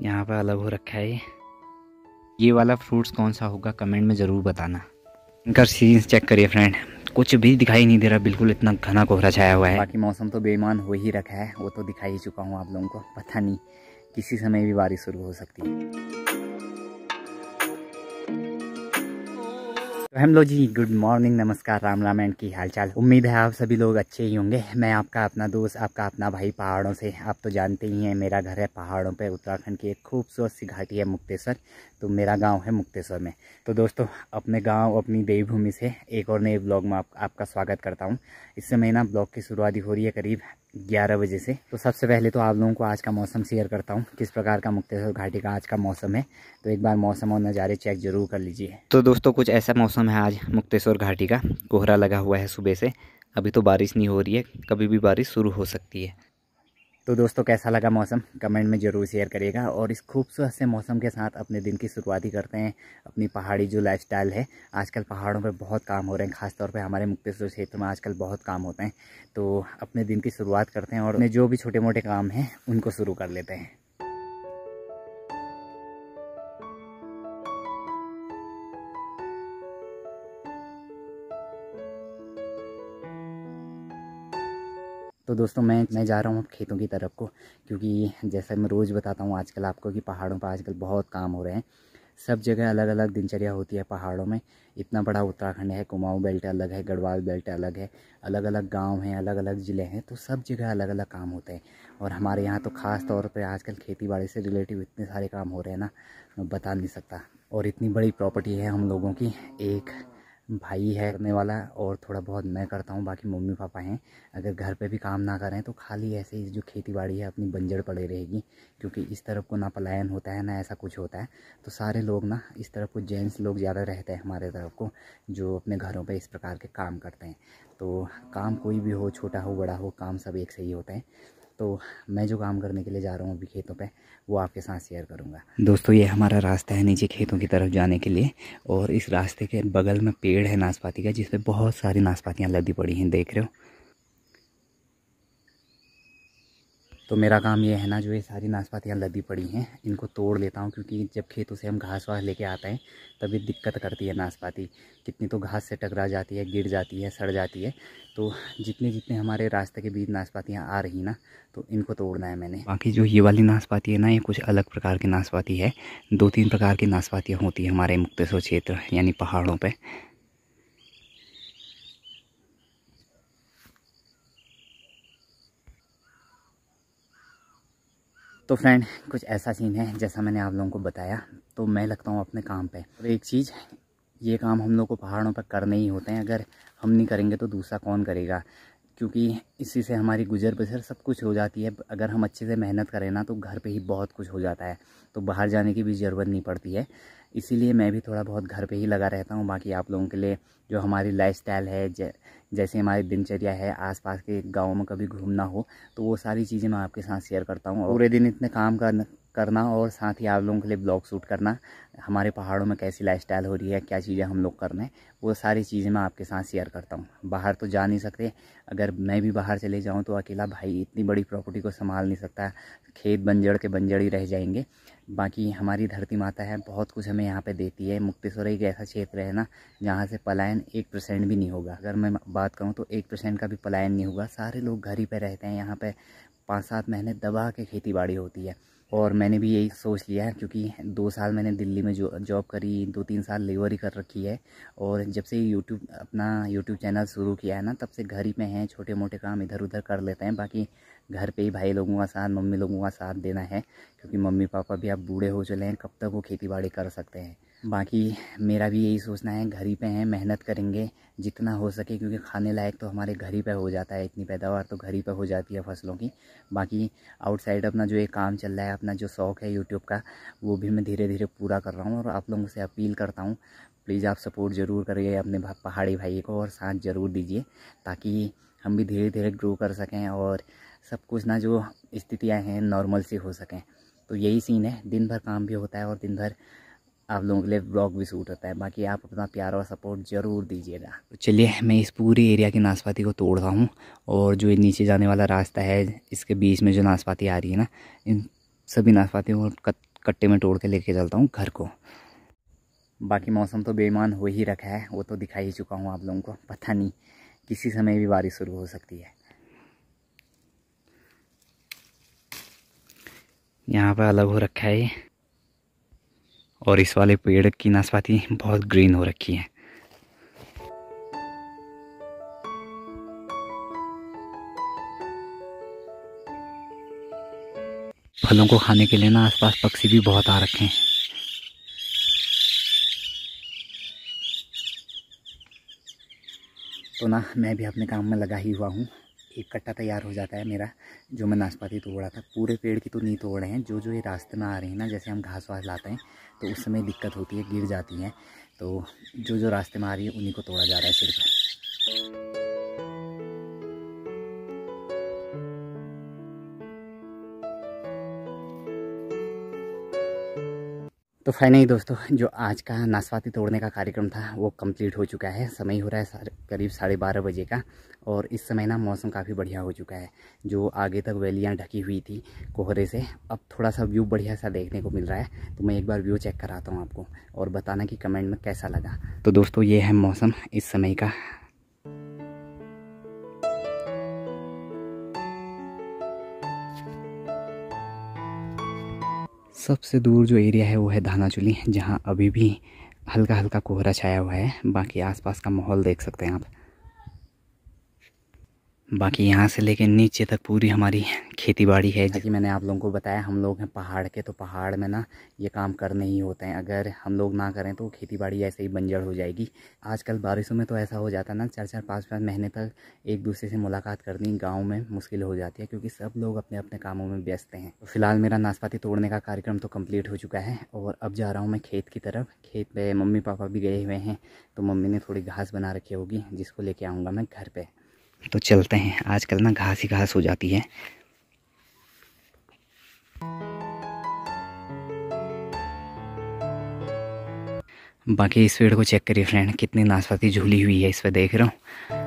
यहाँ पर अलग हो रखा है ये वाला फ्रूट्स कौन सा होगा कमेंट में ज़रूर बताना इनका सीरीज चेक करिए फ्रेंड कुछ भी दिखाई नहीं दे रहा बिल्कुल इतना घना कोहरा छाया हुआ है बाकी मौसम तो बेईमान हो ही रखा है वो तो दिखाई ही चुका हूँ आप लोगों को पता नहीं किसी समय भी बारिश शुरू हो सकती है तो हम लोग जी गुड मॉर्निंग नमस्कार राम राम एंड की हालचाल उम्मीद है आप सभी लोग अच्छे ही होंगे मैं आपका अपना दोस्त आपका अपना भाई पहाड़ों से आप तो जानते ही हैं मेरा घर है पहाड़ों पे उत्तराखंड की एक खूबसूरत सी घाटी है मुक्तेश्वर तो मेरा गांव है मुक्तेश्वर में तो दोस्तों अपने गाँव अपनी देवभूमि से एक और नए ब्लॉग में आप, आपका स्वागत करता हूँ इस समय ना ब्लॉग की शुरुआत हो रही है करीब ग्यारह बजे से तो सबसे पहले तो आप लोगों को आज का मौसम शेयर करता हूँ किस प्रकार का मुक्तेश्वर घाटी का आज का मौसम है तो एक बार मौसम और नज़ारे चेक जरूर कर लीजिए तो दोस्तों कुछ ऐसा मौसम है आज मुक्तेश्वर घाटी का कोहरा लगा हुआ है सुबह से अभी तो बारिश नहीं हो रही है कभी भी बारिश शुरू हो सकती है तो दोस्तों कैसा लगा मौसम कमेंट में ज़रूर शेयर करिएगा और इस खूबसूरत से मौसम के साथ अपने दिन की शुरुआत ही करते हैं अपनी पहाड़ी जो लाइफस्टाइल है आजकल पहाड़ों पे बहुत काम हो रहे हैं खासतौर पे हमारे मुक्तेश्वर क्षेत्र में आजकल बहुत काम होते हैं तो अपने दिन की शुरुआत करते हैं और अपने जो भी छोटे मोटे काम हैं उनको शुरू कर लेते हैं तो दोस्तों मैं मैं जा रहा हूँ खेतों की तरफ को क्योंकि जैसा मैं रोज़ बताता हूँ आजकल आपको कि पहाड़ों पर आजकल बहुत काम हो रहे हैं सब जगह अलग अलग दिनचर्या होती है पहाड़ों में इतना बड़ा उत्तराखंड है कुमाऊँ बेल्ट अलग है गढ़वाल बेल्ट अलग है अलग अलग गांव हैं अलग अलग ज़िले हैं तो सब जगह अलग अलग काम होते हैं और हमारे यहाँ तो ख़ास तौर पर आजकल खेती बाड़ी से रिलेटिव इतने सारे काम हो रहे हैं ना मैं बता नहीं सकता और इतनी बड़ी प्रॉपर्टी है हम लोगों की एक भाई है करने वाला और थोड़ा बहुत मैं करता हूँ बाकी मम्मी पापा हैं अगर घर पे भी काम ना करें तो खाली ऐसे ही जो खेती बाड़ी है अपनी बंजड़ पड़े रहेगी क्योंकि इस तरफ को ना पलायन होता है ना ऐसा कुछ होता है तो सारे लोग ना इस तरफ को जेंट्स लोग ज़्यादा रहते हैं हमारे तरफ को जो अपने घरों पर इस प्रकार के काम करते हैं तो काम कोई भी हो छोटा हो बड़ा हो काम सब एक से ही होता है तो मैं जो काम करने के लिए जा रहा हूँ अभी खेतों पे वो आपके साथ शेयर करूँगा दोस्तों ये हमारा रास्ता है नीचे खेतों की तरफ जाने के लिए और इस रास्ते के बगल में पेड़ है नाशपाती का जिसमें बहुत सारी नाशपातियाँ लदी पड़ी हैं देख रहे हो तो मेरा काम ये है ना जो ये सारी नाशपातियाँ लदी पड़ी हैं इनको तोड़ लेता हूँ क्योंकि जब खेतों से हम घास वास लेके आते हैं तभी दिक्कत करती है नाशपाती कितनी तो घास से टकरा जाती है गिर जाती है सड़ जाती है तो जितने जितने हमारे रास्ते के बीच नाशपातियाँ आ रही ना तो इनको तोड़ना है मैंने बाकी जो ये वाली नाशपाती है ना ये कुछ अलग प्रकार की नाशपाती है दो तीन प्रकार की नाशपातियाँ होती हैं हमारे मुक्तेश्वर क्षेत्र यानी पहाड़ों पर तो फ्रेंड कुछ ऐसा सीन है जैसा मैंने आप लोगों को बताया तो मैं लगता हूँ अपने काम पे और एक चीज़ ये काम हम लोग को पहाड़ों पर करने ही होते हैं अगर हम नहीं करेंगे तो दूसरा कौन करेगा क्योंकि इसी से हमारी गुजर बसर सब कुछ हो जाती है अगर हम अच्छे से मेहनत करें ना तो घर पे ही बहुत कुछ हो जाता है तो बाहर जाने की भी ज़रूरत नहीं पड़ती है इसीलिए मैं भी थोड़ा बहुत घर पे ही लगा रहता हूँ बाकी आप लोगों के लिए जो हमारी लाइफस्टाइल है जै, जैसे हमारी दिनचर्या है आसपास के गाँव में कभी घूमना हो तो वो सारी चीज़ें मैं आपके साथ शेयर करता हूँ पूरे दिन इतने काम कर, करना और साथ ही आप लोगों के लिए ब्लॉग शूट करना हमारे पहाड़ों में कैसी स्टाइल हो रही है क्या चीज़ें हम लोग कर रहे हैं वो सारी चीज़ें मैं आपके साथ शेयर करता हूँ बाहर तो जा नहीं सकते अगर मैं भी बाहर चले जाऊँ तो अकेला भाई इतनी बड़ी प्रॉपर्टी को संभाल नहीं सकता खेत बंजड़ के बंजड़ ही रह जाएंगे बाकी हमारी धरती माता है बहुत कुछ हमें यहाँ पे देती है मुक्तेश्वर एक ऐसा क्षेत्र है ना जहाँ से पलायन एक परसेंट भी नहीं होगा अगर मैं बात करूँ तो एक परसेंट का भी पलायन नहीं होगा सारे लोग घर ही पे रहते हैं यहाँ पे पाँच सात महीने दबा के खेती बाड़ी होती है और मैंने भी यही सोच लिया है क्योंकि दो साल मैंने दिल्ली में जो जॉब करी दो तीन साल लेबर ही कर रखी है और जब से यूट्यूब अपना यूट्यूब चैनल शुरू किया है ना तब से घर ही में हैं छोटे मोटे काम इधर उधर कर लेते हैं बाकी घर पे ही भाई लोगों का साथ मम्मी लोगों का साथ देना है क्योंकि मम्मी पापा भी अब बूढ़े हो चले हैं कब तक वो खेती बाड़ी कर सकते हैं बाकी मेरा भी यही सोचना है घर ही पे हैं मेहनत करेंगे जितना हो सके क्योंकि खाने लायक तो हमारे घर ही पे हो जाता है इतनी पैदावार तो घर ही पे हो जाती है फसलों की बाकी आउटसाइड अपना जो एक काम चल रहा है अपना जो शौक़ है यूट्यूब का वो भी मैं धीरे धीरे पूरा कर रहा हूँ और आप लोगों से अपील करता हूँ प्लीज़ आप सपोर्ट ज़रूर करिए अपने पहाड़ी भाई को और साथ ज़रूर दीजिए ताकि हम भी धीरे धीरे ग्रो कर सकें और सब कुछ ना जो स्थितियाँ हैं नॉर्मल सी हो सकें तो यही सीन है दिन भर काम भी होता है और दिन भर आप लोगों के लिए ब्लॉग भी सूट होता है बाकी आप अपना प्यार और सपोर्ट ज़रूर दीजिएगा तो चलिए मैं इस पूरे एरिया की नाशपाती को तोड़ रहा हूँ और जो ये नीचे जाने वाला रास्ता है इसके बीच में जो नाशपाती आ रही है ना इन सभी नाशपाती को कट्टे में तोड़ के लेके चलता हूँ घर को बाकी मौसम तो बेईमान हो ही रखा है वो तो दिखा ही चुका हूँ आप लोगों को पता नहीं किसी समय भी बारिश शुरू हो सकती है यहाँ पर अलग हो रखा है और इस वाले पेड़ की नाशपाती बहुत ग्रीन हो रखी है फलों को खाने के लिए ना आसपास पक्षी भी बहुत आ रखे हैं तो ना मैं भी अपने काम में लगा ही हुआ हूँ एक कट्टा तैयार हो जाता है मेरा जो मैं नाशपाती तोड़ा था पूरे पेड़ की तो नहीं तोड़ रहे हैं जो जो ये रास्ते में आ रहे हैं ना जैसे हम घास वास लाते हैं तो उस समय दिक्कत होती है गिर जाती है तो जो जो रास्ते में आ रही है उन्हीं को तोड़ा जा रहा है सिर्फ तो फाइनली दोस्तों जो आज का नाशपाती तोड़ने का कार्यक्रम था वो कंप्लीट हो चुका है समय हो रहा है करीब साढ़े बारह बजे का और इस समय ना मौसम काफ़ी बढ़िया हो चुका है जो आगे तक वैलियाँ ढकी हुई थी कोहरे से अब थोड़ा सा व्यू बढ़िया सा देखने को मिल रहा है तो मैं एक बार व्यू चेक कराता हूँ आपको और बताना कि कमेंट में कैसा लगा तो दोस्तों ये है मौसम इस समय का सबसे दूर जो एरिया है वो है धानाचुली जहाँ अभी भी हल्का हल्का कोहरा छाया हुआ है बाकी आसपास का माहौल देख सकते हैं आप बाकी यहाँ से लेके नीचे तक पूरी हमारी खेती बाड़ी है जैसे मैंने आप लोगों को बताया हम लोग हैं पहाड़ के तो पहाड़ में ना ये काम करने ही होते हैं अगर हम लोग ना करें तो खेती बाड़ी ऐसे ही बंजर हो जाएगी आजकल बारिशों में तो ऐसा हो जाता है ना चार चार पाँच पाँच महीने तक एक दूसरे से मुलाकात करनी गाँव में मुश्किल हो जाती है क्योंकि सब लोग अपने अपने कामों में व्यस्त हैं तो फिलहाल मेरा नाशपाती तोड़ने का कार्यक्रम तो कम्प्लीट हो चुका है और अब जा रहा हूँ मैं खेत की तरफ खेत में मम्मी पापा भी गए हुए हैं तो मम्मी ने थोड़ी घास बना रखी होगी जिसको लेके आऊँगा मैं घर पर तो चलते हैं आजकल ना घास ही घास हो जाती है बाकी इस पेड़ को चेक करिए फ्रेंड कितनी नाशपाती झूली हुई है इस पर देख रहा हूँ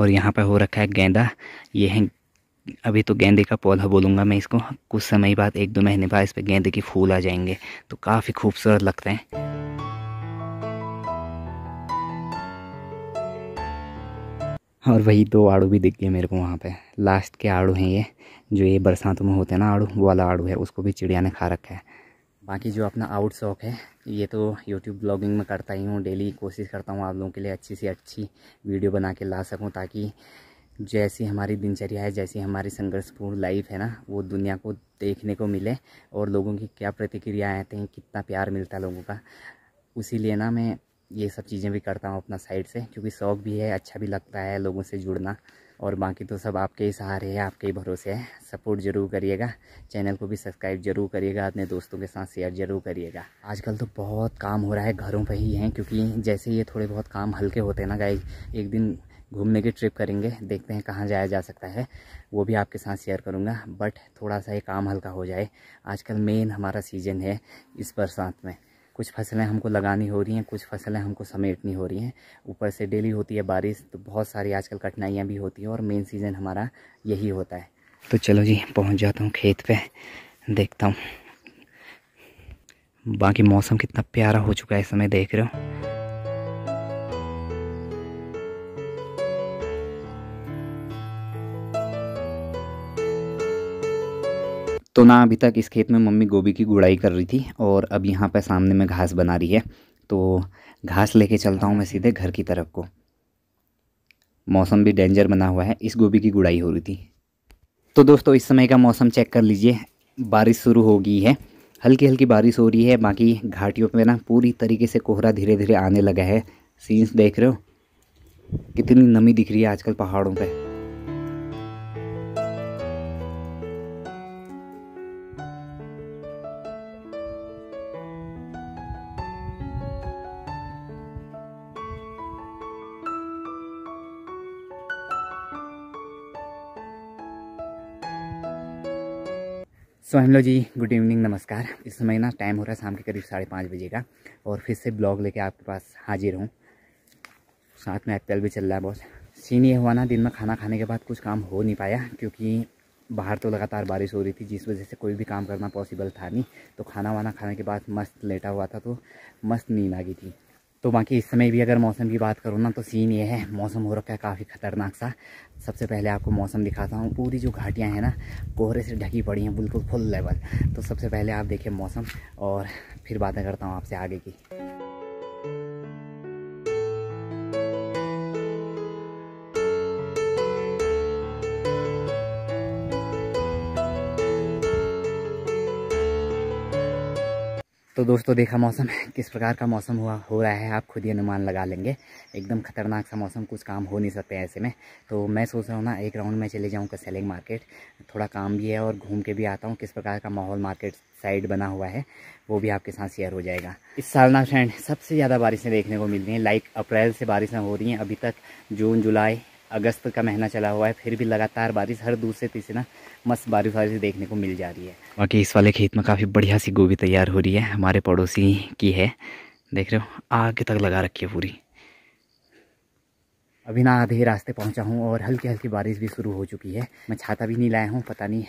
और यहाँ पर हो रखा है गेंदा ये है अभी तो गेंदे का पौधा बोलूँगा मैं इसको कुछ समय बाद एक दो महीने बाद इस पर गेंदे के फूल आ जाएंगे तो काफ़ी खूबसूरत लगते हैं और वही तो आड़ू भी दिख गए मेरे को वहाँ पे लास्ट के आड़ू हैं ये जो ये बरसातों में होते हैं ना आड़ू वो वाला आड़ू है उसको भी चिड़िया ने खा रखा है बाकी जो अपना आउट शौक है ये तो यूट्यूब ब्लॉगिंग में करता ही हूँ डेली कोशिश करता हूँ आप लोगों के लिए अच्छी से अच्छी वीडियो बना के ला सकूँ ताकि जैसी हमारी दिनचर्या है जैसी हमारी संघर्षपूर्ण लाइफ है ना वो दुनिया को देखने को मिले और लोगों की क्या प्रतिक्रियाएँ आते हैं कितना प्यार मिलता है लोगों का उसी लिए ना मैं ये सब चीज़ें भी करता हूँ अपना साइड से क्योंकि शौक़ भी है अच्छा भी लगता है लोगों से जुड़ना और बाकी तो सब आपके ही सहारे हैं आपके ही भरोसे हैं सपोर्ट जरूर करिएगा चैनल को भी सब्सक्राइब जरूर करिएगा अपने दोस्तों के साथ शेयर जरूर करिएगा आजकल तो बहुत काम हो रहा है घरों पर ही हैं क्योंकि जैसे ये थोड़े बहुत काम हल्के होते हैं ना गाइज एक दिन घूमने की ट्रिप करेंगे देखते हैं कहाँ जाया जा सकता है वो भी आपके साथ शेयर करूँगा बट थोड़ा सा ये काम हल्का हो जाए आजकल मेन हमारा सीज़न है इस बरसात में कुछ फसलें हमको लगानी हो रही हैं कुछ फसलें हमको समेटनी हो रही हैं ऊपर से डेली होती है बारिश तो बहुत सारी आजकल कठिनाइयाँ भी होती हैं और मेन सीज़न हमारा यही होता है तो चलो जी पहुँच जाता हूँ खेत पर देखता हूँ बाकी मौसम कितना प्यारा हो चुका है इस समय देख रहे हो तो ना अभी तक इस खेत में मम्मी गोभी की गुड़ाई कर रही थी और अब यहाँ पर सामने में घास बना रही है तो घास लेके चलता हूँ मैं सीधे घर की तरफ को मौसम भी डेंजर बना हुआ है इस गोभी की गुड़ाई हो रही थी तो दोस्तों इस समय का मौसम चेक कर लीजिए बारिश शुरू हो गई है हल्की हल्की बारिश हो रही है बाकी घाटियों पे ना पूरी तरीके से कोहरा धीरे धीरे आने लगा है सीन्स देख रहे हो कितनी नमी दिख रही है आजकल पहाड़ों पर सो हेलो जी गुड इवनिंग नमस्कार इस समय ना टाइम हो रहा है शाम के करीब साढ़े पाँच बजे का और फिर से ब्लॉग लेके आपके पास हाजिर हूँ साथ में आई भी चल रहा है बहुत सीन ये हुआ ना दिन में खाना खाने के बाद कुछ काम हो नहीं पाया क्योंकि बाहर तो लगातार बारिश हो रही थी जिस वजह से कोई भी काम करना पॉसिबल था नहीं तो खाना वाना खाने के बाद मस्त लेटा हुआ था तो मस्त नींद आ गई थी तो बाकी इस समय भी अगर मौसम की बात करूँ ना तो सीन ये है मौसम हो रखा है काफ़ी ख़तरनाक सा सबसे पहले आपको मौसम दिखाता हूँ पूरी जो घाटियाँ हैं ना कोहरे से ढकी पड़ी हैं बिल्कुल फुल लेवल तो सबसे पहले आप देखें मौसम और फिर बातें करता हूँ आपसे आगे की तो दोस्तों देखा मौसम किस प्रकार का मौसम हुआ हो रहा है आप खुद ही अनुमान लगा लेंगे एकदम खतरनाक सा मौसम कुछ काम हो नहीं सकते ऐसे में तो मैं सोच रहा हूँ ना एक राउंड में चले जाऊँ का सेलिंग मार्केट थोड़ा काम भी है और घूम के भी आता हूँ किस प्रकार का माहौल मार्केट साइड बना हुआ है वो भी आपके साथ शेयर हो जाएगा इस साल ना फ्रेंड सबसे ज़्यादा बारिशें देखने को मिल रही हैं लाइक अप्रैल से बारिशें हो रही हैं अभी तक जून जुलाई अगस्त का महीना चला हुआ है फिर भी लगातार बारिश हर दूसरे तीसरे ना मस्त बारिश वारिश देखने को मिल जा रही है बाकी इस वाले खेत में काफ़ी बढ़िया सी गोभी तैयार हो रही है हमारे पड़ोसी की है देख रहे हो आगे तक लगा रखी है पूरी अभी ना आधे रास्ते पहुंचा हूं और हल्की हल्की बारिश भी शुरू हो चुकी है मैं छाता भी नहीं लाया हूं पता नहीं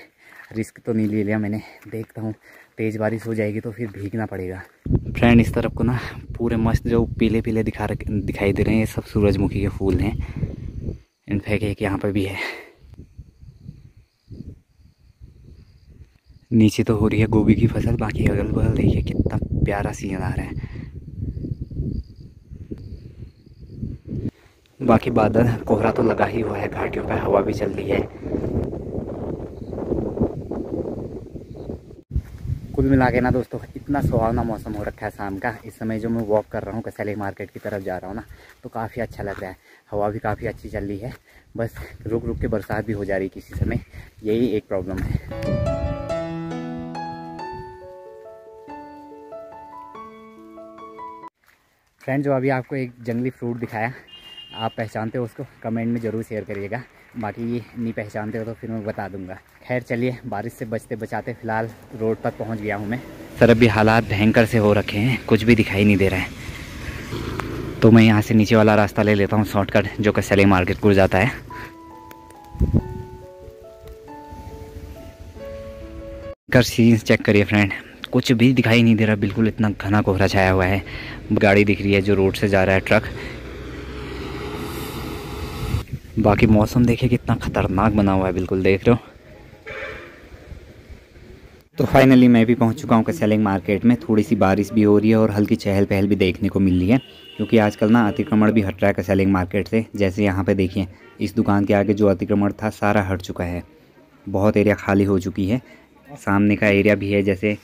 रिस्क तो नहीं ले लिया मैंने देखता हूं तेज़ बारिश हो जाएगी तो फिर भीगना पड़ेगा फ्रेंड इस तरफ को ना पूरे मस्त जो पीले पीले दिखा रख दिखाई दे रहे हैं ये सब सूरजमुखी के फूल हैं इनफैक्ट एक यहाँ पर भी है नीचे तो हो रही है गोभी की फसल बाकी अगल बगल देखिए कितना प्यारा सीन आ रहा है बाकी बादल कोहरा तो लगा ही हुआ है घाटियों पर हवा भी चल रही है कुल मिला के ना दोस्तों इतना सुहावना मौसम हो रखा है शाम का इस समय जो मैं वॉक कर रहा हूँ कसैली मार्केट की तरफ जा रहा हूँ ना तो काफ़ी अच्छा लग रहा है हवा भी काफ़ी अच्छी चल रही है बस रुक रुक के बरसात भी हो जा रही है किसी समय यही एक प्रॉब्लम है फ्रेंड जो अभी आपको एक जंगली फ्रूट दिखाया आप पहचानते हो उसको कमेंट में ज़रूर शेयर करिएगा बाकी ये नहीं पहचानते हो तो फिर मैं बता दूंगा खैर चलिए बारिश से बचते बचाते फिलहाल रोड पर पहुंच गया हूं मैं सर अभी हालात भयंकर से हो रखे हैं कुछ भी दिखाई नहीं दे रहा है तो मैं यहाँ से नीचे वाला रास्ता ले लेता हूँ शॉर्टकट जो कसले मार्केट को जाता है कर सीन्स चेक करिए फ्रेंड कुछ भी दिखाई नहीं दे रहा बिल्कुल इतना घना कोहरा छाया हुआ है गाड़ी दिख रही है जो रोड से जा रहा है ट्रक बाकी मौसम देखिए कितना ख़तरनाक बना हुआ है बिल्कुल देख रहे हो तो फाइनली मैं भी पहुंच चुका हूं कसैलिंग मार्केट में थोड़ी सी बारिश भी हो रही है और हल्की चहल पहल भी देखने को मिल रही है क्योंकि आजकल ना अतिक्रमण भी हट रहा है कसैलिंग मार्केट से जैसे यहाँ पे देखिए इस दुकान के आगे जो अतिक्रमण था सारा हट चुका है बहुत एरिया खाली हो चुकी है सामने का एरिया भी है जैसे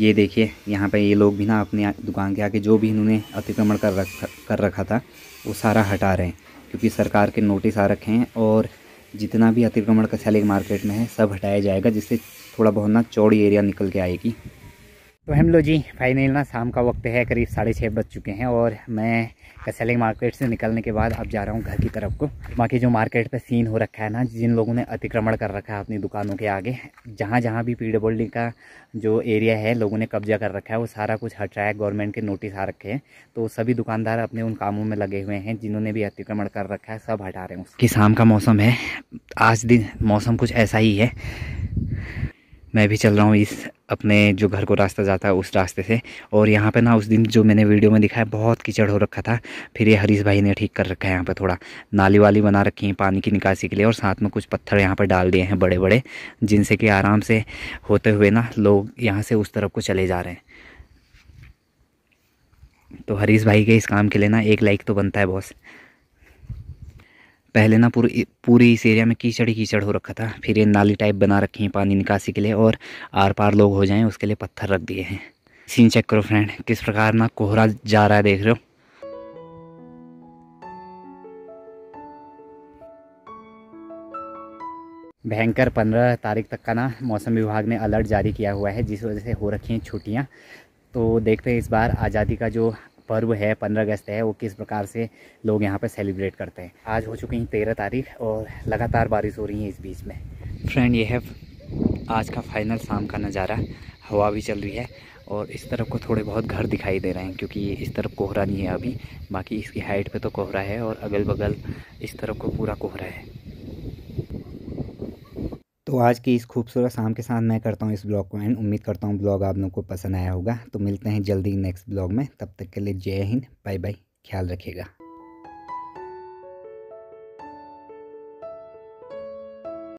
ये देखिए यहाँ पर ये लोग भी ना अपने दुकान के आगे जो भी इन्होंने अतिक्रमण कर रखा कर रखा था वो सारा हटा रहे हैं क्योंकि सरकार के नोटिस आ रखे हैं और जितना भी अतिक्रमण का सैलिंग मार्केट में है सब हटाया जाएगा जिससे थोड़ा बहुत ना चौड़ी एरिया निकल के आएगी तो हम लो जी फाइनल ना शाम का वक्त है करीब साढ़े छः बज चुके हैं और मैं कसैली मार्केट से निकलने के बाद अब जा रहा हूँ घर की तरफ को बाकी जो मार्केट पे सीन हो रखा है ना जिन लोगों ने अतिक्रमण कर रखा है अपनी दुकानों के आगे जहाँ जहाँ भी पी का जो एरिया है लोगों ने कब्जा कर रखा है वो सारा कुछ हट रहा है गवर्नमेंट के नोटिस आ रखे हैं तो सभी दुकानदार अपने उन कामों में लगे हुए हैं जिन्होंने भी अतिक्रमण कर रखा है सब हटा रहे हैं कि शाम का मौसम है आज दिन मौसम कुछ ऐसा ही है मैं भी चल रहा हूँ इस अपने जो घर को रास्ता जाता है उस रास्ते से और यहाँ पे ना उस दिन जो मैंने वीडियो में दिखाया बहुत कीचड़ हो रखा था फिर ये हरीश भाई ने ठीक कर रखा है यहाँ पे थोड़ा नाली वाली बना रखी है पानी की निकासी के लिए और साथ में कुछ पत्थर यहाँ पर डाल दिए हैं बड़े बड़े जिनसे कि आराम से होते हुए ना लोग यहाँ से उस तरफ को चले जा रहे हैं तो हरीश भाई के इस काम के लिए ना एक लाइक तो बनता है बॉस पहले ना पूरी पूरी इस एरिया में कीचड़ ही कीचड़ हो रखा था फिर ये नाली टाइप बना रखी है पानी निकासी के लिए और आर पार लोग हो जाएं उसके लिए पत्थर रख दिए हैं सीन चेक करो फ्रेंड किस प्रकार ना कोहरा जा रहा है देख रहे हो भयंकर पंद्रह तारीख तक का ना मौसम विभाग ने अलर्ट जारी किया हुआ है जिस वजह से हो रखी हैं छुट्टियाँ तो देखते हैं इस बार आज़ादी का जो पर्व है पंद्रह अगस्त है वो किस प्रकार से लोग यहाँ पर सेलिब्रेट करते हैं आज हो चुकी हैं तेरह तारीख और लगातार बारिश हो रही है इस बीच में फ्रेंड ये है आज का फाइनल शाम का नज़ारा हवा भी चल रही है और इस तरफ को थोड़े बहुत घर दिखाई दे रहे हैं क्योंकि इस तरफ कोहरा नहीं है अभी बाकी इसकी हाइट पे तो कोहरा है और अगल बगल इस तरफ को पूरा कोहरा है तो आज की इस खूबसूरत शाम के साथ मैं करता हूँ इस ब्लॉग को एंड उम्मीद करता हूँ ब्लॉग आप लोगों को पसंद आया होगा तो मिलते हैं जल्दी नेक्स्ट ब्लॉग में तब तक के लिए जय हिंद बाय बाय ख्याल रखिएगा